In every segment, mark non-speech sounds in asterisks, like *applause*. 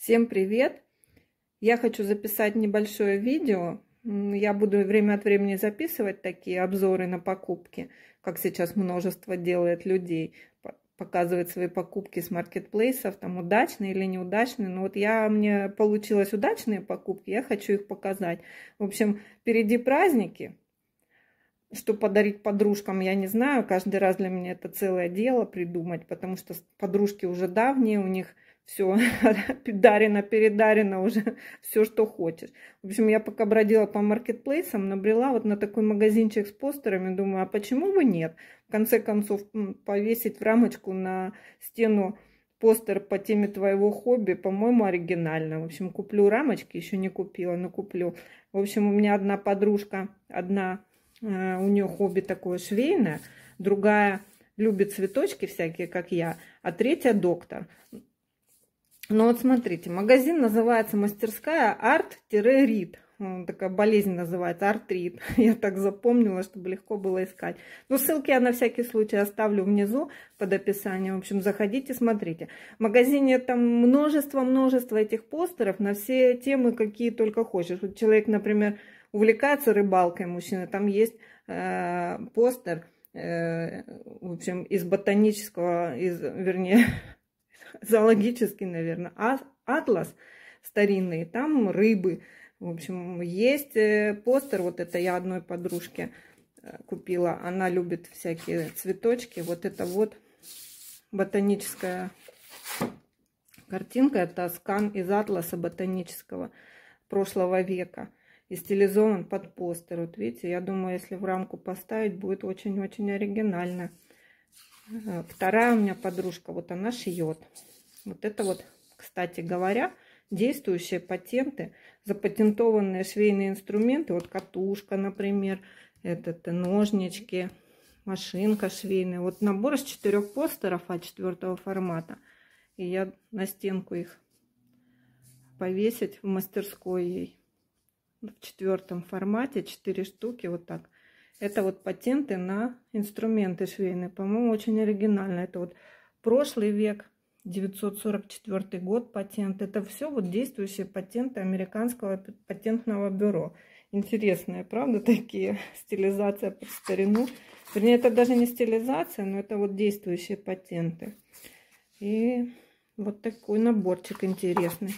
Всем привет! Я хочу записать небольшое видео. Я буду время от времени записывать такие обзоры на покупки, как сейчас множество делает людей. Показывает свои покупки с маркетплейсов, там удачные или неудачные. Но вот я, мне получилось удачные покупки, я хочу их показать. В общем, впереди праздники – что подарить подружкам, я не знаю. Каждый раз для меня это целое дело придумать, потому что подружки уже давние, у них все *laughs* дарено, передарено уже *laughs* все, что хочешь. В общем, я пока бродила по маркетплейсам, набрела вот на такой магазинчик с постерами, думаю, а почему бы нет? В конце концов, повесить в рамочку на стену постер по теме твоего хобби, по-моему, оригинально. В общем, куплю рамочки, еще не купила, но куплю. В общем, у меня одна подружка, одна Э, у нее хобби такое швейное. Другая любит цветочки всякие, как я. А третья доктор. Но ну, вот смотрите, магазин называется мастерская арт-рит. Такая болезнь называется артрит. *laughs* Я так запомнила, чтобы легко было искать. Но ну, ссылки я на всякий случай оставлю внизу под описанием. В общем, заходите, смотрите. В магазине там множество-множество этих постеров на все темы, какие только хочешь. Вот человек, например, увлекаться рыбалкой мужчина. Там есть э, постер, э, в общем, из ботанического, из, вернее, *laughs* зоологический, наверное, а, атлас старинный. Там рыбы. В общем, есть э, постер, вот это я одной подружке э, купила. Она любит всякие цветочки. Вот это вот ботаническая картинка. Это скан из атласа ботанического прошлого века и стилизован под постер. Вот видите, я думаю, если в рамку поставить, будет очень-очень оригинально. Э, вторая у меня подружка, вот она шьет. Вот это вот, кстати говоря, действующие патенты, запатентованные швейные инструменты, вот катушка, например, этот, э, ножнички, машинка швейная. Вот набор из четырех постеров А4 формата. И я на стенку их повесить в мастерской ей в четвертом формате, 4 штуки, вот так. Это вот патенты на инструменты швейные. По-моему, очень оригинально. Это вот прошлый век, 944 год патент. Это все вот действующие патенты американского патентного бюро. Интересные, правда, *laughs* такие? Стилизация под старину. Вернее, это даже не стилизация, но это вот действующие патенты. И вот такой наборчик интересный.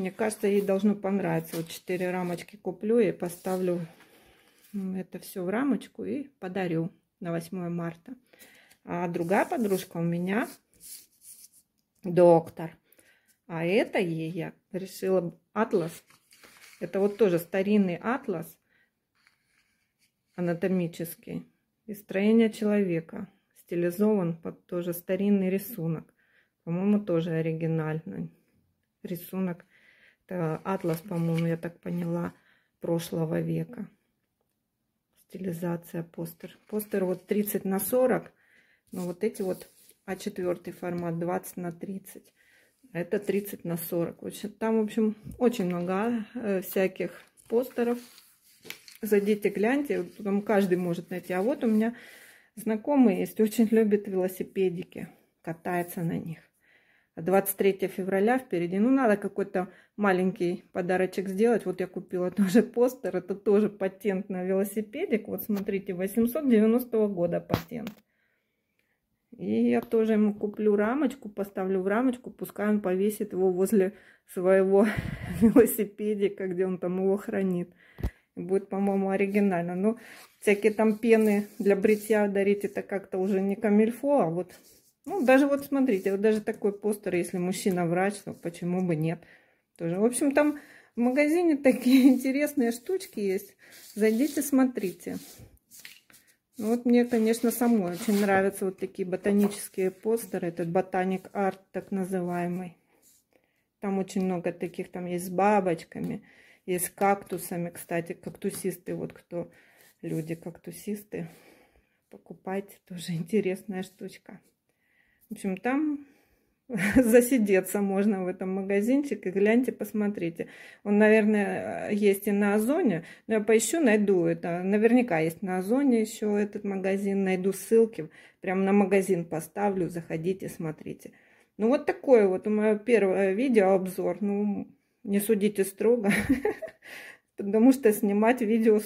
Мне кажется, ей должно понравиться. Вот четыре рамочки куплю и поставлю это все в рамочку и подарю на 8 марта. А другая подружка у меня доктор. А это ей я решила атлас. Это вот тоже старинный атлас анатомический. И строение человека. Стилизован под тоже старинный рисунок. По-моему, тоже оригинальный рисунок это атлас, по-моему, я так поняла, прошлого века. Стилизация постер. Постер вот 30 на 40, но вот эти вот А4 формат 20 на 30. Это 30 на 40. В общем, там, в общем, очень много э, всяких постеров. Зайдите, гляньте, потом каждый может найти. А вот у меня знакомый есть, очень любит велосипедики, катается на них. 23 февраля впереди. Ну, надо какой-то маленький подарочек сделать. Вот я купила *laughs* тоже постер. Это тоже патент на велосипедик. Вот смотрите, 890 года патент. И я тоже ему куплю рамочку, поставлю в рамочку, пускай он повесит его возле своего *laughs* велосипедика, где он там его хранит. Будет, по-моему, оригинально. Но ну, всякие там пены для бритья дарить это как-то уже не камильфо, а вот ну, даже вот смотрите, вот даже такой постер, если мужчина врач, то почему бы нет? Тоже. В общем, там в магазине *laughs* такие интересные штучки есть. Зайдите, смотрите. Ну, вот мне, конечно, самой очень нравятся вот такие ботанические постеры. Этот ботаник арт, так называемый. Там очень много таких, там есть с бабочками, есть с кактусами. Кстати, кактусисты, вот кто люди кактусисты, покупайте, тоже *laughs* интересная штучка. В общем, там *laughs* засидеться можно в этом магазинчике. Гляньте, посмотрите. Он, наверное, есть и на Озоне. Но я поищу, найду это. Наверняка есть на Озоне еще этот магазин. Найду ссылки. Прям на магазин поставлю. Заходите, смотрите. Ну, вот такое вот мое первое видеообзор. Ну, не судите строго. *laughs* потому что снимать видео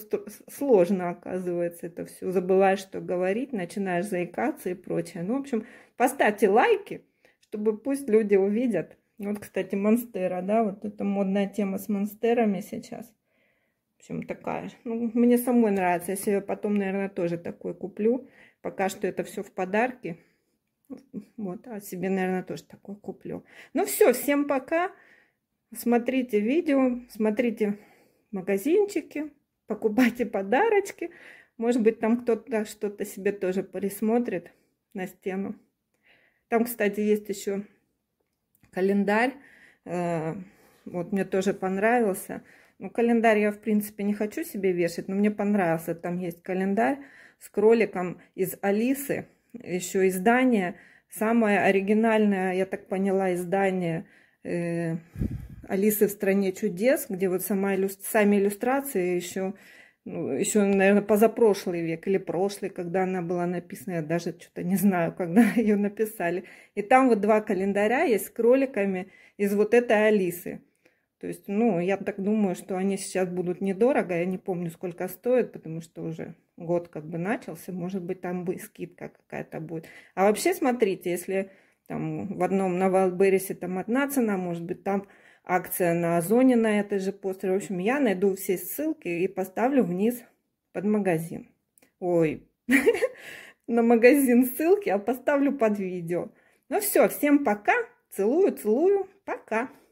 сложно, оказывается, это все. Забываешь, что говорить, начинаешь заикаться и прочее. Ну, в общем, поставьте лайки, чтобы пусть люди увидят. Вот, кстати, Монстера, да, вот это модная тема с монстерами сейчас. В общем, такая. Ну, мне самой нравится. Я себе потом, наверное, тоже такой куплю. Пока что это все в подарке, Вот, а себе, наверное, тоже такой куплю. Ну все, всем пока. Смотрите видео, смотрите магазинчики, покупайте подарочки. Может быть, там кто-то что-то себе тоже присмотрит на стену. Там, кстати, есть еще календарь. Э, вот мне тоже понравился. Ну, календарь я, в принципе, не хочу себе вешать, но мне понравился. Там есть календарь с кроликом из Алисы. Еще издание. Самое оригинальное, я так поняла, издание э, Алисы в стране чудес, где вот сама иллюст... сами иллюстрации еще, ну, еще, наверное, позапрошлый век или прошлый, когда она была написана, я даже что-то не знаю, когда *laughs* ее написали. И там вот два календаря есть с кроликами из вот этой Алисы. То есть, ну, я так думаю, что они сейчас будут недорого. Я не помню, сколько стоит, потому что уже год как бы начался. Может быть, там бы скидка какая-то будет. А вообще, смотрите, если там в одном на Вайлдберрисе там одна цена, может быть, там акция на Озоне на этой же постере. В общем, я найду все ссылки и поставлю вниз под магазин. Ой, *laughs* на магазин ссылки, я а поставлю под видео. Ну все, всем пока. Целую, целую. Пока.